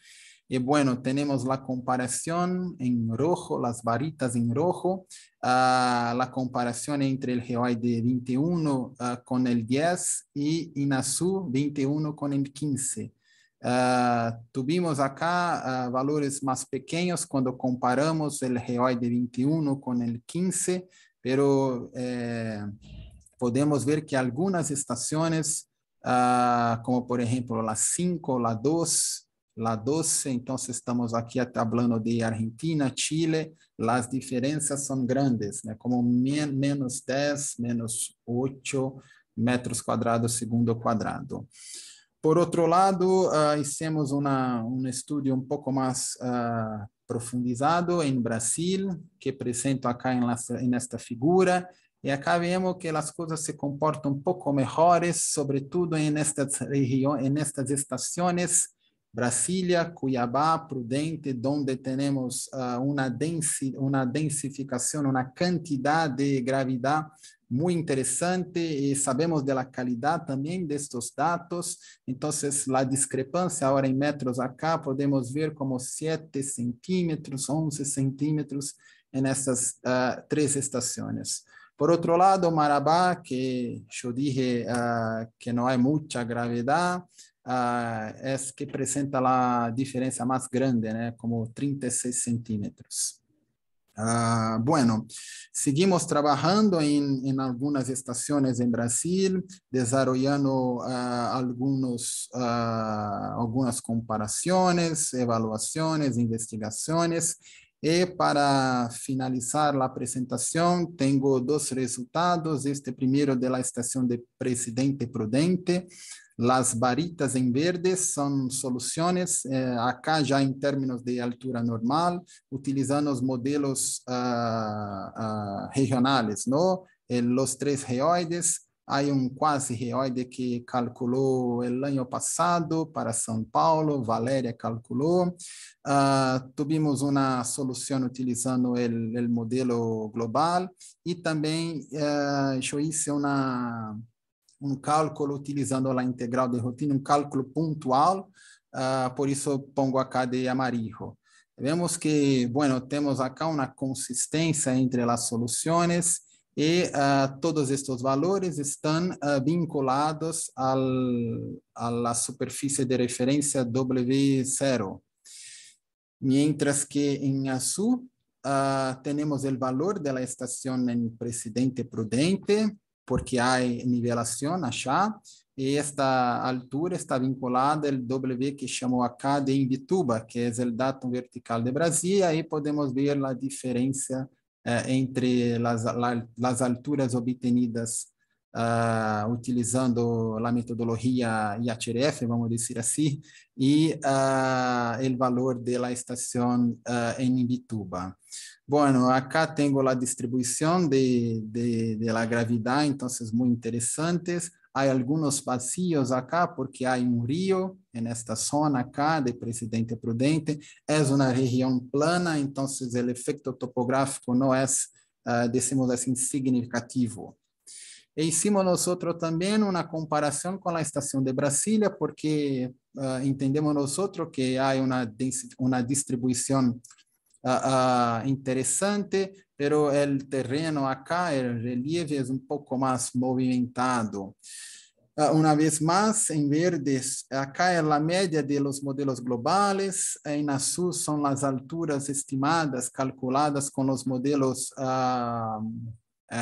Y bueno, tenemos la comparación en rojo, las varitas en rojo, ah, la comparación entre el GOI de 21 ah, con el 10 y Inasu 21 con el 15. Ah, tuvimos acá valores más pequeños cuando comparamos el GOI de 21 con el 15, pero eh, podemos ver que algunas estaciones, como por ejemplo la 5, la 2, la doce. Então, estamos aqui falando de Argentina, Chile, as diferenças são grandes, né? como menos 10, menos 8 metros quadrados segundo quadrado. Por outro lado, uh, ah, hicimos uma, um estudo um pouco mais uh, profundizado em Brasil, que apresento aqui nesta figura, e acá vemos que as coisas se comportam um pouco melhores, sobretudo em estas regiões, em estas estações Brasília, Cuiabá, Prudente, onde temos uh, ah, uma, densi uma densificação, uma quantidade de gravidade muito interessante e eh, sabemos da qualidade também destes dados. Então, a discrepância agora em metros acá, podemos ver como 7 centímetros, 11 centímetros nessas uh, ah, três estações. Por outro lado, Marabá, que eu dije uh, que não há muita gravidade, Ah, es que presenta la diferencia más grande, como 36 centímetros. Ah, bueno, seguimos trabajando en, algunas estaciones en Brasil, desarrollando ah, algunos, algunas comparaciones, evaluaciones, investigaciones y para finalizar la presentación, tengo dos resultados. Este primero de la estación de Presidente Prudente, Las varitas en verde são soluções, eh, acá já em termos de altura normal, utilizando os modelos ah, ah regionais, não? Eh, os três reoides, há um quase reoide que calculou o ano passado para São Paulo, Valéria calculou. Uh, ah, tivemos uma solução utilizando o modelo global e também uh, eu uma um cálculo utilizando a integral de rotina, um cálculo pontual, uh, por isso pongo acá de amarillo. Vemos que, bueno, temos acá uma consistência entre as soluções e uh, todos estes valores estão uh, vinculados à à superfície de referência W0. Mientras que em azul uh, temos o valor da estação em Presidente Prudente, porque há nivelação achá, e esta altura está vinculada ao W que chamou acá de Imbituba, que é o datum vertical de Brasil, e aí podemos ver a diferença eh, entre as, as alturas obtenidas Uh, utilizando a metodologia IHRF, vamos dizer assim, e uh, o valor da estação uh, em Imbituba. Bueno, acá tenho a distribuição de, de, de la gravidad, entonces muy interesantes. Há alguns vazios acá porque há um rio en esta zona acá de Presidente Prudente. É uma região plana, entonces o efeito topográfico não é, uh, ah, decimos assim, significativo. E hicimos outro também uma comparação com a estação de Brasília, porque uh, entendemos outro que há uma, uma distribuição uh, interessante, pero o terreno acá, o relieve é um pouco mais movimentado. Uh, ah, uma vez mais, em verdes, acá é a média de los modelos globales, em azul são as alturas estimadas, calculadas com os modelos uh,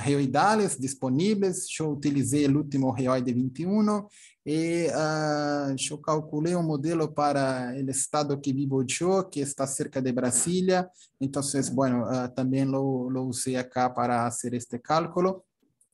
reoidales disponíveis. Eu utilizei o último reoide 21 e uh, eu calculei um modelo para o estado que vivo eu, que está cerca de Brasília. Então, bueno, uh, também lo, lo usei acá para fazer este cálculo.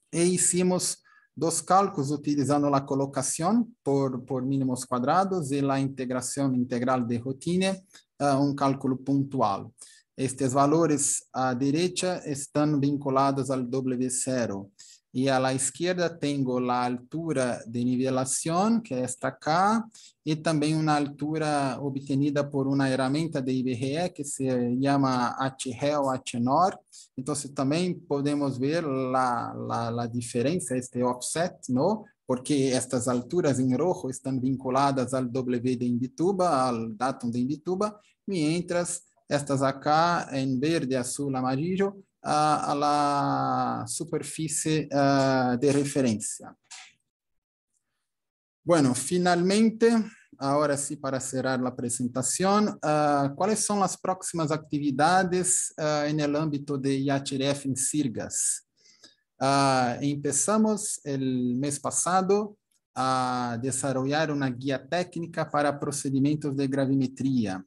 E hicimos dos cálculos utilizando a colocação por, por mínimos quadrados e a integração integral de rotina, uh, um cálculo pontual. Estes valores à direita estão vinculados ao W0 e à esquerda tenho a altura de nivelação, que é esta cá, e também uma altura obtenida por uma ferramenta de IBGE que se chama HREL HNOR. Então, também podemos ver a diferença, este offset, no porque estas alturas em rojo estão vinculadas ao W de Imbituba, ao datum de Imbituba, mientras estas acá em verde, azul, amarelo, à superfície eh, de referência. Bueno, finalmente, agora sim para cerrar a apresentação, uh, quais são as próximas atividades uh, eh, no âmbito de IATRF em Sirgas? Uh, empezamos el mês passado a desenvolver uma guia técnica para procedimentos de gravimetria.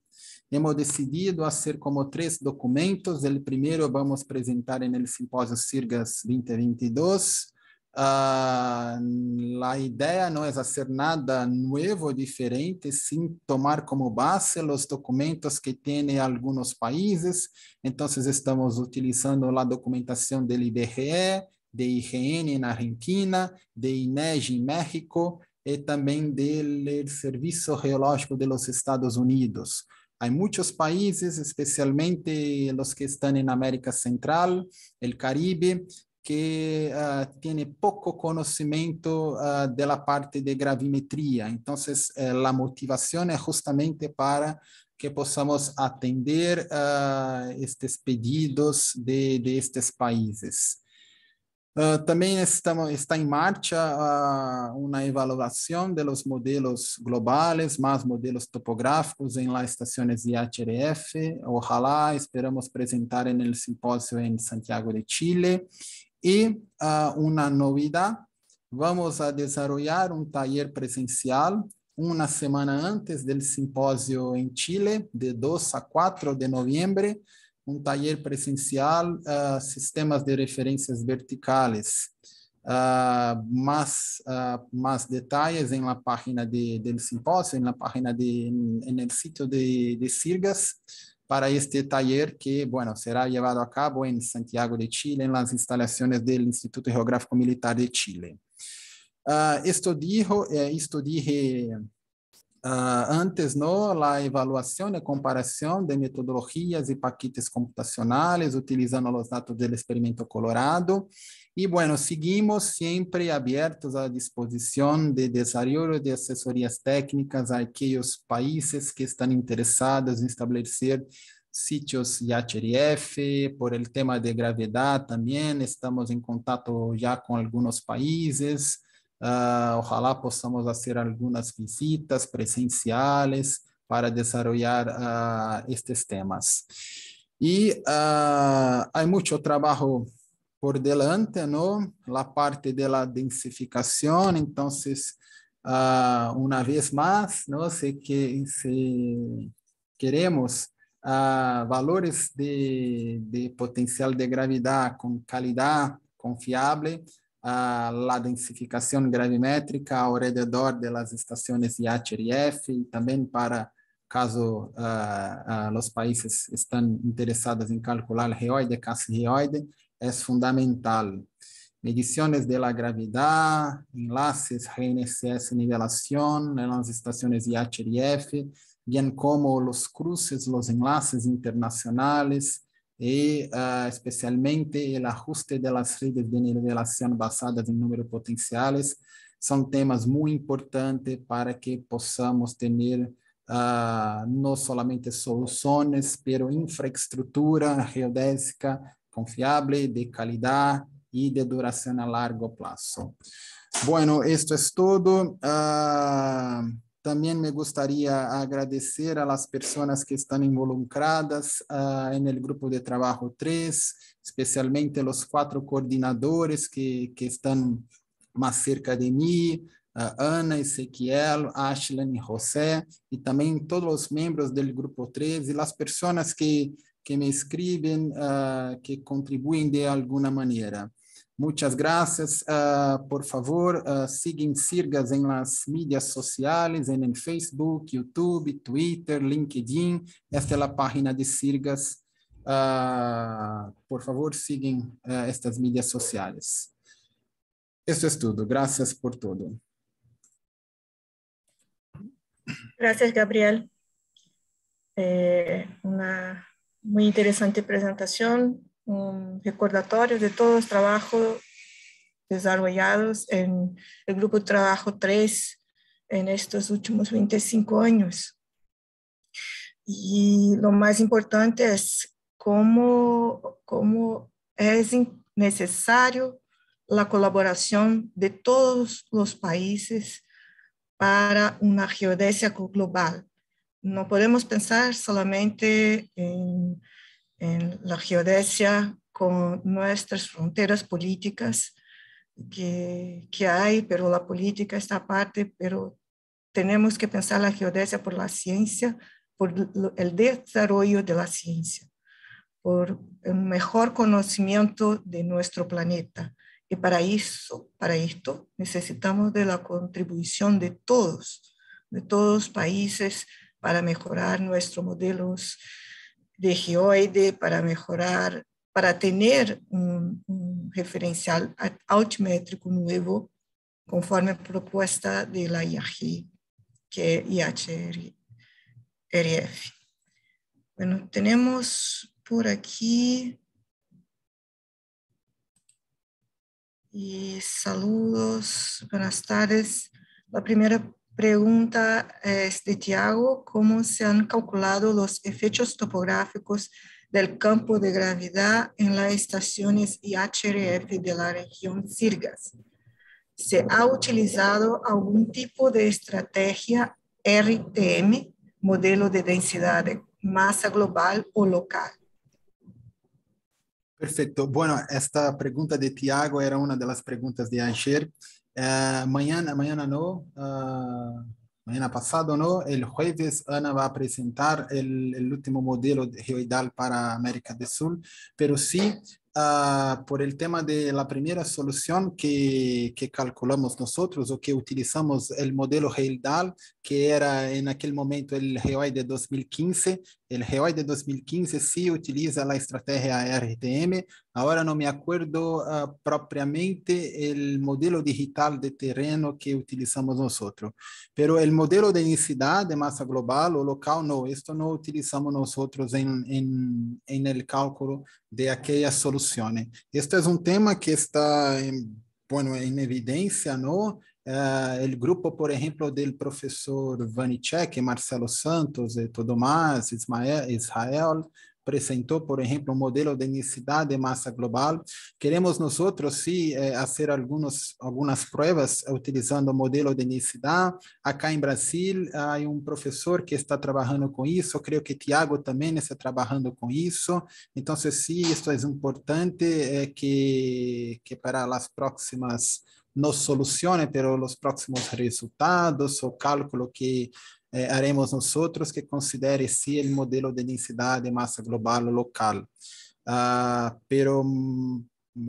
Hemos decidido fazer como três documentos. O primeiro vamos apresentar no simpósio Cirgas 2022. Uh, a ideia não é fazer nada novo, diferente, sim tomar como base os documentos que tem alguns países. Então, estamos utilizando a documentação do IBGE, de IGN na Argentina, de INEGI em México e também do Serviço Geológico dos Estados Unidos. Hay muchos países, especialmente los que están en América Central, el Caribe, que ah, tiene poco conocimiento ah, de la parte de gravimetría. Entonces, eh, la motivación es justamente para que podamos atender ah, estos pedidos de estos países. Ah, também estamos, está em marcha uh, uma avaliação dos modelos globais, mais modelos topográficos em las estações IHRF. Ojalá esperamos apresentar no simpósio em Santiago de Chile. E uh, uma novidade, vamos a desenvolver um taller presencial uma semana antes do simpósio em Chile, de 2 a 4 de novembro, un um taller presencial, ah, sistemas de referencias verticales. Más más en la página del simposio, en em la página de, en el sitio de, de Sirgas, para este taller que, bueno, será llevado a cabo en Santiago de Chile, en las instalaciones del Instituto Geográfico Militar de Chile. Ah, esto dijo, eh, esto dije Uh, antes, no, a avaliação e comparação de metodologias e paquetes computacionais utilizando os dados do experimento Colorado. E, bueno, seguimos sempre abertos à disposição de desarrollo de assessorias técnicas a aqueles países que estão interessados em estabelecer sitios IHRF, por el tema de gravidade também, estamos em contato já com alguns países. Uh, ojalá possamos fazer algumas visitas presenciais para desarrollar uh, estes temas. E ah, há muito trabalho por delante, não? La parte da densificação, então, uh, uma vez mais, não? Se, que, se queremos uh, valores de, de potencial de gravidade com qualidade confiável, la densificação gravimétrica ao de las estações IACHER também para caso uh, uh, países estão interessados em calcular reoide, casi geoide, é fundamental. Mediciones de la gravedad, enlaces, GNSS, nivelação nas estações estaciones bem bien como os cruces, os enlaces internacionais e uh, especialmente o ajuste de redes de nivelação basadas em números potenciales são temas muito importantes para que possamos ter uh, ah, não somente soluções, mas infraestrutura geodésica confiável, de qualidade e de duração a largo prazo. Bueno, isto é tudo. Uh, ah, também me gostaria agradecer às pessoas que estão involucradas uh, ah, no grupo de trabalho 3, especialmente os quatro coordenadores que, que estão mais cerca de mim, uh, Ana, Ezequiel, Ashlan e José, e também todos os membros do grupo 3 e as pessoas que, que me escrevem, uh, que contribuem de alguma maneira. Muchas gracias. Uh, por favor, uh, siguen Sirgas en las medias sociales, en Facebook, YouTube, Twitter, LinkedIn. Esta es la página de Sirgas. Uh, por favor, siguen estas mídias sociales. Eso es todo. Gracias por todo. Gracias, Gabriel. Eh, una muy interesante presentación. un recordatorio de todos los trabajos desarrollados en el grupo de trabajo 3 en estos últimos 25 años. Y lo más importante es cómo, cómo es necesario la colaboración de todos los países para una geodesia global. No podemos pensar solamente en en la geodesia con nuestras fronteras políticas que, que hay, pero la política está aparte, pero tenemos que pensar la geodesia por la ciencia, por el desarrollo de la ciencia, por el mejor conocimiento de nuestro planeta. Y para eso, para esto, necesitamos de la contribución de todos, de todos los países para mejorar nuestros modelos de geoide para mejorar, para tener un, referencial altimétrico nuevo conforme propuesta de la IAG, que IHRF. E bueno, tenemos por aquí y saludos, buenas tardes. La primera pregunta es de Tiago, ¿cómo se han calculado los efectos topográficos del campo de gravedad en las estaciones IHRF de la región Sirgas? ¿Se ha utilizado algún tipo de estrategia RTM, modelo de densidad de masa global o local? Perfecto. Bueno, esta pregunta de Tiago era una de las preguntas de ayer. Eh, mañana, mañana no, eh, mañana pasado no, el jueves Ana va a presentar el, último modelo de geoidal para América del Sur, pero sí eh, por el tema de la primera solución que, calculamos nosotros o que utilizamos el modelo geoidal, que era en aquel momento el geoid de 2015. El geoid de 2015 sí utiliza la estrategia RTM Ahora no me acuerdo ah, propiamente el modelo digital de terreno que utilizamos nosotros, pero el modelo de densidad de masa global o local, no, esto no utilizamos nosotros en, el cálculo de aquellas soluciones. Este es un tema que está en, bueno, evidencia, ¿no? Ah, el grupo, por ejemplo, del profesor Vanicek, Marcelo Santos, Todomás, Ismael, Israel, apresentou, por exemplo, um modelo de densidade de massa global. Queremos nós outros sim fazer eh, alguns algumas provas utilizando o modelo de densidade. Acá em Brasil, há um professor que está trabalhando com isso. Eu creio que Tiago também está trabalhando com isso. Então, sim, isso é importante é que que para as próximas nos solucione, mas os próximos resultados, o cálculo que haremos nosotros que considere si el modelo de densidad de masa global o local. Ah, pero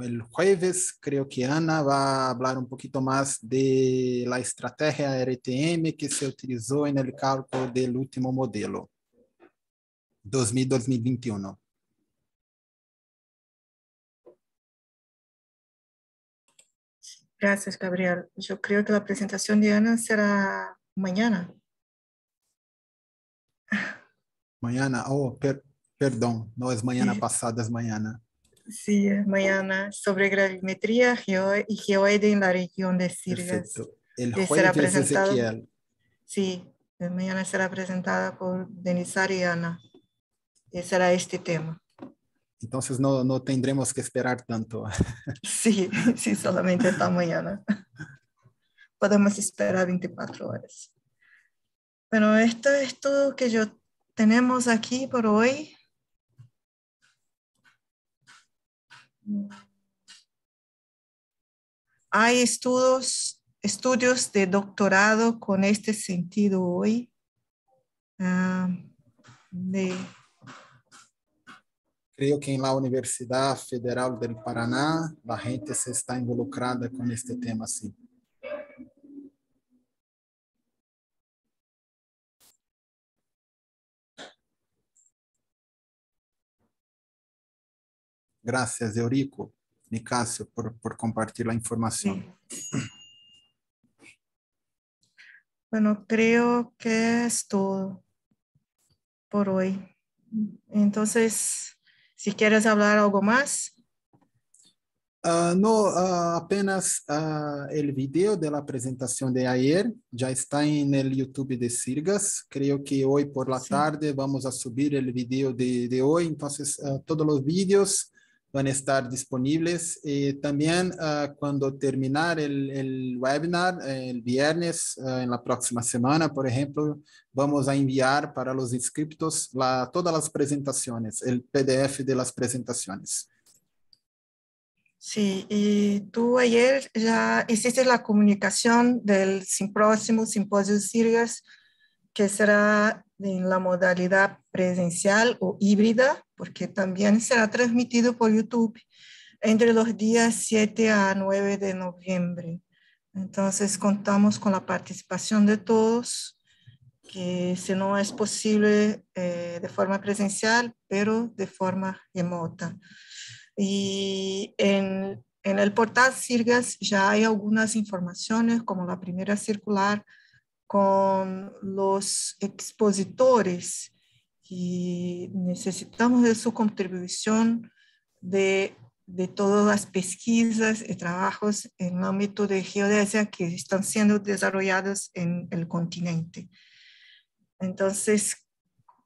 el jueves creo que Ana va a hablar un um poquito más de la estrategia RTM que se utilizó en el cálculo del último modelo 2000-2021. Gracias, Gabriel. Yo creo que la presentación de Ana será mañana. Mañana, oh, perdón, no es mañana pasada, es mañana. Sí, mañana sobre gravimetría geo y geoide en la región de Sirgas. El jueves será Ezequiel. Sí, mañana será presentada por denis ariana Y será este tema. Entonces no, no tendremos que esperar tanto. Sí, sí, solamente esta mañana. Podemos esperar 24 horas. Bueno, esto es todo que yo tenemos aquí por hoy. Hay estudios, estudios de doctorado con este sentido hoy. Ah, Creo que en la Universidad Federal del Paraná la gente se está involucrada con este tema, sí. Gracias, Eurico, Nicasio, por, por compartir la información. Bueno, creo que es todo por hoy. Entonces, si quieres hablar algo más. Ah, no, ah, apenas ah, el video de la presentación de ayer ya está en el YouTube de Sirgas. Creo que hoy por la tarde vamos a subir el video de, de hoy. Entonces, todos los videos van a estar disponibles. Eh, también ah, cuando terminar el, webinar, eh, el viernes, ah, en la próxima semana, por ejemplo, vamos a enviar para los inscriptos la, todas las presentaciones, el PDF de las presentaciones. Sí, y tú ayer ya hiciste la comunicación del próximo simposio Sirius que será en la modalidad presencial o híbrida, porque también será transmitido por YouTube entre los días 7 a 9 de noviembre. Entonces contamos con la participación de todos, que si no es posible eh, de forma presencial, pero de forma remota. Y en, en el portal Sirgas ya hay algunas informaciones, como la primera circular con los expositores y necesitamos de su contribución de, de todas las pesquisas y trabajos en el ámbito de geodesia que están siendo desarrollados en el continente. Entonces,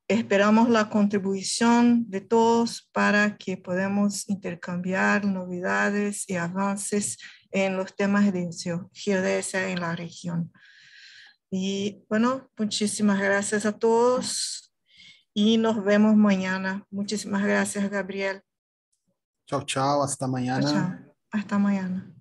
esperamos la contribución de todos para que podamos intercambiar novedades y avances en los temas de geodesia en la región. Y bueno, muchísimas gracias a todos y nos vemos mañana. Muchísimas gracias, Gabriel. Chao, chao, hasta mañana. Hasta mañana.